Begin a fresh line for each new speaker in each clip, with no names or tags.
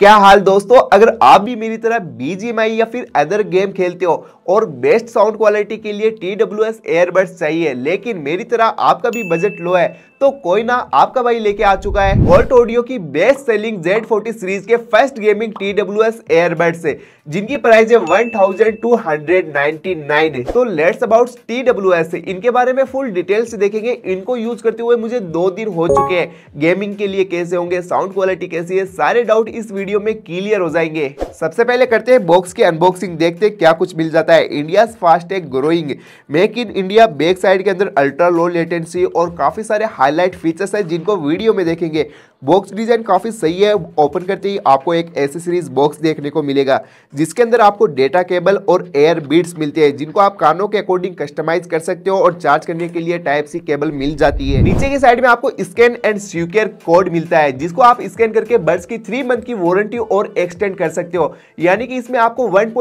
क्या हाल दोस्तों अगर आप भी मेरी तरह बीजीएमआई या फिर अदर गेम खेलते हो और बेस्ट साउंड क्वालिटी के लिए टी डब्ल्यू एस एयरबड्स चाहिए लेकिन मेरी तरह आपका भी बजट लो है तो कोई ना आपका भाई लेके आ चुका है वोल्ट ऑडियो की बेस्ट सेलिंग Z40 सीरीज के first gaming T W S earbuds है जिनकी प्राइस है one thousand two hundred ninety nine तो let's about T W S इनके बारे में फुल डिटेल से देखेंगे इनको यूज करते हुए मुझे दो दिन हो चुके हैं गेमिंग के लिए कैसे होंगे साउंड क्वालिटी कैसी है सारे डाउट इस वीडियो में क्लियर हो जाएंगे सबसे पहले करते हैं बॉक्स की अनबॉक्सिंग देखते क्या कुछ मिल जाता है है इंडिया फास्ट एक growing make in India back side के अंदर अल्ट्रा लो लेटेंसी और काफ़ी सारे हाईलाइट फीचर्स है जिनको वीडियो में देखेंगे बॉक्स डिज़ाइन काफ़ी सही है ओपन करते ही आपको एक ऐसी सीरीज बॉक्स देखने को मिलेगा जिसके अंदर आपको डेटा केबल और एयर बीड्स मिलते हैं जिनको आप कानों के अकॉर्डिंग कस्टमाइज कर सकते हो और चार्ज करने के लिए टाइप सी केबल मिल जाती है नीचे की साइड में आपको स्कैन एंड स्यूकेयर कोड मिलता है जिसको आप स्कैन करके बर्ड्स की थ्री मंथ की वारंटी और एक्सटेंड कर सकते हो यानी कि इसमें आपको वन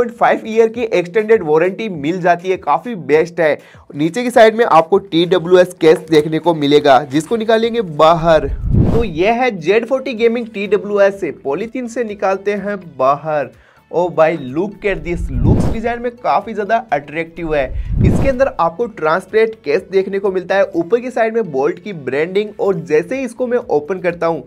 ईयर की एक्सटेंडेड वारंटी मिल जाती है काफ़ी बेस्ट है नीचे की साइड में आपको टी केस देखने को मिलेगा जिसको निकालेंगे बाहर तो यह है Z forty gaming T W S से पॉलीथीन से निकालते हैं बाहर ओ भाई लुक के दिस लुक्स डिज़ाइन में काफ़ी ज़्यादा अट्रैक्टिव है इसके अंदर आपको ट्रांसपेरेंट केस देखने को मिलता है ऊपर की साइड में बोल्ट की ब्रांडिंग और जैसे ही इसको मैं ओपन करता हूँ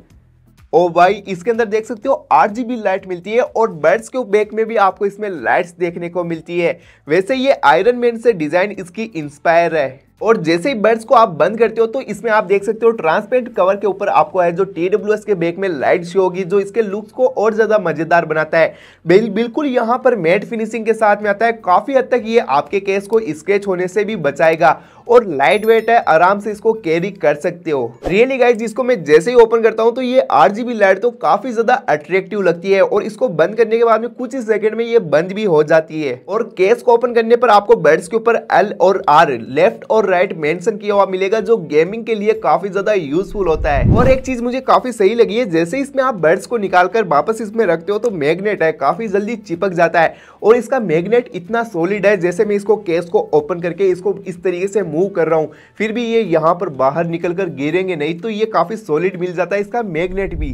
ओ भाई इसके अंदर देख सकते हो आठ जी लाइट मिलती है और बर्ड्स के बैक में भी आपको इसमें लाइट्स देखने को मिलती है वैसे ये आयरन मैन से डिज़ाइन इसकी इंस्पायर है और जैसे ही बर्ड्स को आप बंद करते हो तो इसमें आप देख सकते हो ट्रांसपेरेंट कवर के ऊपर आपको है जो टी के बैक में लाइट शो होगी जो इसके लुक्स को और ज़्यादा मज़ेदार बनाता है बिल, बिल्कुल यहाँ पर मैट फिनिशिंग के साथ में आता है काफ़ी हद तक ये आपके केस को स्क्रेच होने से भी बचाएगा और लाइट वेट है आराम से इसको कैरी कर सकते हो रियली गाइज जिसको मैं जैसे ही ओपन करता हूँ तो ये आठ लाइट तो काफ़ी ज़्यादा अट्रेक्टिव लगती है और इसको बंद करने के बाद में कुछ ही सेकंड में ये बंद भी हो जाती है और केस को ओपन करने पर आपको बर्ड्स के ऊपर एल और आर लेफ्ट और राइट मेंशन किया हुआ मिलेगा जो गेमिंग के लिए काफी ज्यादा यूजफुल होता है और एक चीज मुझे काफी सही लगी है जैसे इसमें आप बर्ड्स को निकालकर वापस इसमें रखते हो तो मैग्नेट है काफी जल्दी चिपक जाता है और इसका मैग्नेट इतना सॉलिड है जैसे मैं इसको केस को ओपन करके इसको इस तरीके से मूव कर रहा हूँ फिर भी ये यहाँ पर बाहर निकल कर गिरेंगे नहीं तो ये काफी सॉलिड मिल जाता है इसका मैग्नेट भी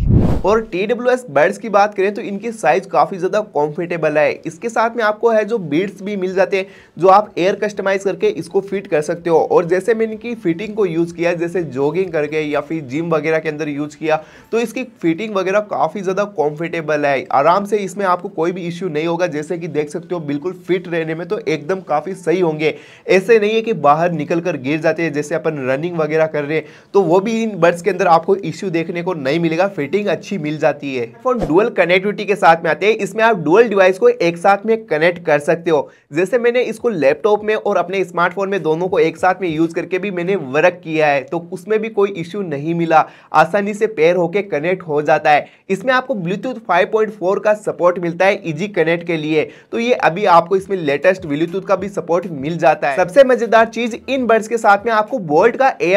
और टी डब्ल्यू एस बर्ड्स की बात करें तो इनकी साइज काफी ज्यादा कॉम्फर्टेबल है इसके साथ में आपको है जो बीड्स भी मिल जाते हैं जो आप एयर कस्टमाइज करके इसको फिट कर सकते हो और जैसे मैंने इनकी फिटिंग को यूज़ किया जैसे जॉगिंग करके या फिर जिम वगैरह के अंदर यूज़ किया तो इसकी फिटिंग वगैरह काफ़ी ज़्यादा कॉम्फर्टेबल है आराम से इसमें आपको कोई भी इश्यू नहीं होगा जैसे कि देख सकते हो बिल्कुल फिट रहने में तो एकदम काफ़ी सही होंगे ऐसे नहीं है कि बाहर निकल कर गिर जाते हैं जैसे अपन रनिंग वगैरह कर रहे हैं तो वो भी इन बर्ड्स के अंदर आपको इश्यू देखने को नहीं मिलेगा फिटिंग अच्छी मिल जाती है फोन डुअल कनेक्टिविटी के साथ में आते हैं इसमें आप डुअल डिवाइस को एक साथ में कनेक्ट कर सकते हो जैसे मैंने इसको लैपटॉप में और अपने स्मार्टफोन में दोनों को एक साथ साथ में यूज़ करके भी मैंने वर्क किया है तो उसमें भी कोई इश्यू नहीं मिला आसानी से पेयर होकर कनेक्ट हो जाता है इसमें आपको ब्लूटूथ 5.4 का सपोर्ट मिलता है इजी कनेक्ट के लिए तो ये अभी आपको इसमें लेटेस्ट ब्लूटूथ का भी सपोर्ट मिल जाता है सबसे मजेदार चीज इन बर्ड्स के साथ में आपको बोल्ट का ए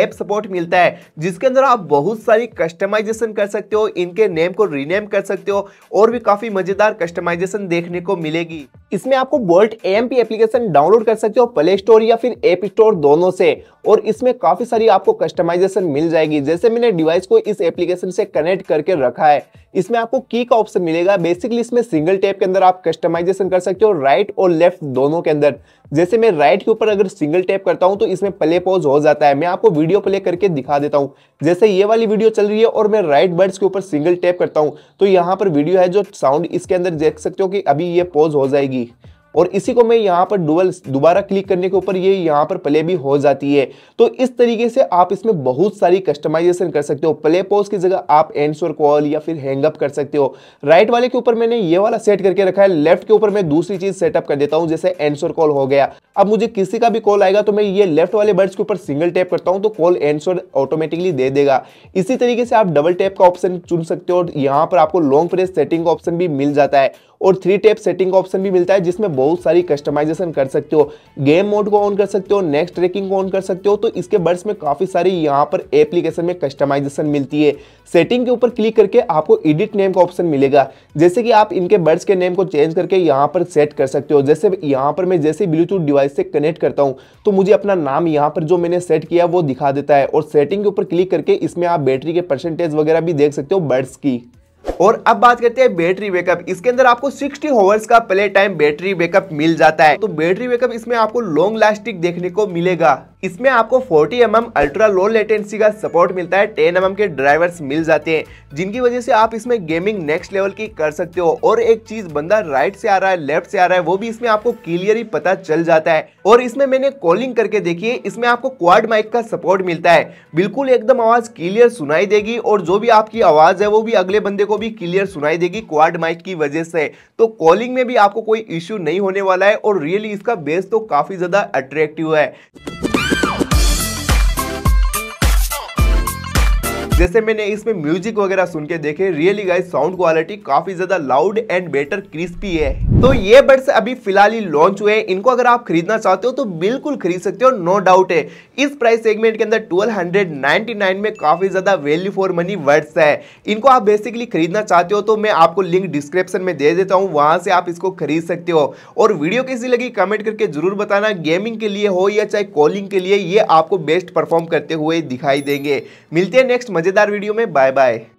ऐप सपोर्ट मिलता है जिसके अंदर आप बहुत सारी कस्टमाइजेशन कर सकते हो इनके नेम को रीनेम कर सकते हो और भी काफी मजेदार कस्टमाइजेशन देखने को मिलेगी इसमें आपको बोल्ट ए एप्लीकेशन डाउनलोड कर सकते हो प्ले स्टोर या फिर एप स्टोर दोनों से और इसमें काफ़ी सारी आपको कस्टमाइजेशन मिल जाएगी जैसे मैंने डिवाइस को इस एप्लीकेशन से कनेक्ट करके रखा है इसमें आपको की का ऑप्शन मिलेगा बेसिकली इसमें सिंगल टैप के अंदर आप कस्टमाइजेशन कर सकते हो राइट और लेफ्ट दोनों के अंदर जैसे मैं राइट के ऊपर अगर सिंगल टैप करता हूं तो इसमें प्ले पॉज हो जाता है मैं आपको वीडियो प्ले करके दिखा देता हूं जैसे ये वाली वीडियो चल रही है और मैं राइट बर्ड्स के ऊपर सिंगल टैप करता हूं तो यहां पर वीडियो है जो साउंड इसके अंदर देख सकते हो कि अभी ये पॉज हो जाएगी और इसी को मैं यहाँ पर डुबल दोबारा क्लिक करने के ऊपर ये यहाँ पर प्ले भी हो जाती है तो इस तरीके से आप इसमें बहुत सारी कस्टमाइजेशन कर सकते हो प्ले पोज की जगह आप शोर कॉल या फिर हैंगअप कर सकते हो राइट वाले के ऊपर मैंने ये वाला सेट करके रखा है लेफ्ट के ऊपर मैं दूसरी चीज सेटअप कर देता हूँ जैसे शोर कॉल हो गया अब मुझे किसी का भी कॉल आएगा तो मैं ये लेफ्ट वाले बर्ड्स के ऊपर सिंगल टैप करता हूँ तो कॉल शोर ऑटोमेटिकली दे देगा इसी तरीके से आप डबल टैप का ऑप्शन चुन सकते हो और यहाँ पर आपको लॉन्ग प्रेस सेटिंग का ऑप्शन भी मिल जाता है और थ्री टेप सेटिंग ऑप्शन भी मिलता है जिसमें बहुत सारी कस्टमाइजेशन कर सकते हो गेम मोड को ऑन कर सकते हो नेक्स्ट ट्रेकिंग को ऑन कर सकते हो तो इसके बर्ड्स में काफ़ी सारी यहाँ पर एप्लीकेशन में कस्टमाइजेशन मिलती है सेटिंग के ऊपर क्लिक करके आपको एडिट नेम का ऑप्शन मिलेगा जैसे कि आप इनके बर्ड्स के नेम को चेंज करके यहाँ पर सेट कर सकते हो जैसे यहाँ पर मैं जैसे ब्लूटूथ डिवाइस से कनेक्ट करता हूँ तो मुझे अपना नाम यहाँ पर जो मैंने सेट किया वो दिखा देता है और सेटिंग के ऊपर क्लिक करके इसमें आप बैटरी के परसेंटेज वगैरह भी देख सकते हो बर्ड्स की और अब बात करते हैं बैटरी बैकअप इसके अंदर आपको 60 होवर्स का प्ले टाइम बैटरी बैकअप मिल जाता है तो बैटरी बैकअप इसमें आपको लॉन्ग लास्टिक देखने को मिलेगा इसमें आपको 40 एम अल्ट्रा लो लेटेंसी का सपोर्ट मिलता है 10 एम mm के ड्राइवर्स मिल जाते हैं जिनकी वजह से आप इसमें गेमिंग नेक्स्ट लेवल की कर सकते हो और एक चीज बंदा राइट से आ रहा है लेफ्ट से आ रहा है वो भी इसमें आपको क्लियर ही पता चल जाता है और इसमें मैंने कॉलिंग करके देखी है इसमें आपको क्वाड माइक का सपोर्ट मिलता है बिल्कुल एकदम आवाज क्लियर सुनाई देगी और जो भी आपकी आवाज है वो भी अगले बंदे को भी क्लियर सुनाई देगी क्वाड माइक की वजह से तो कॉलिंग में भी आपको कोई इश्यू नहीं होने वाला है और रियली इसका बेस तो काफ़ी ज़्यादा अट्रैक्टिव है जैसे मैंने इसमें म्यूजिक वगैरह सुन के देखे रियली गाइस साउंड क्वालिटी काफी ज्यादा लाउड एंड बेटर क्रिस्पी है तो ये बड्स अभी फिलहाल ही लॉन्च हुए हैं इनको अगर आप खरीदना चाहते हो तो बिल्कुल खरीद सकते हो नो डाउट है इस प्राइस सेगमेंट के अंदर 1299 में काफी ज्यादा वैल्यू फॉर मनी वर्ड्स है इनको आप बेसिकली खरीदना चाहते हो तो मैं आपको लिंक डिस्क्रिप्शन में दे देता हूँ वहां से आप इसको खरीद सकते हो और वीडियो कैसी लगी कमेंट करके जरूर बताना गेमिंग के लिए हो या चाहे कॉलिंग के लिए ये आपको बेस्ट परफॉर्म करते हुए दिखाई देंगे मिलते हैं नेक्स्ट मजे मज़ेदार वीडियो में बाय बाय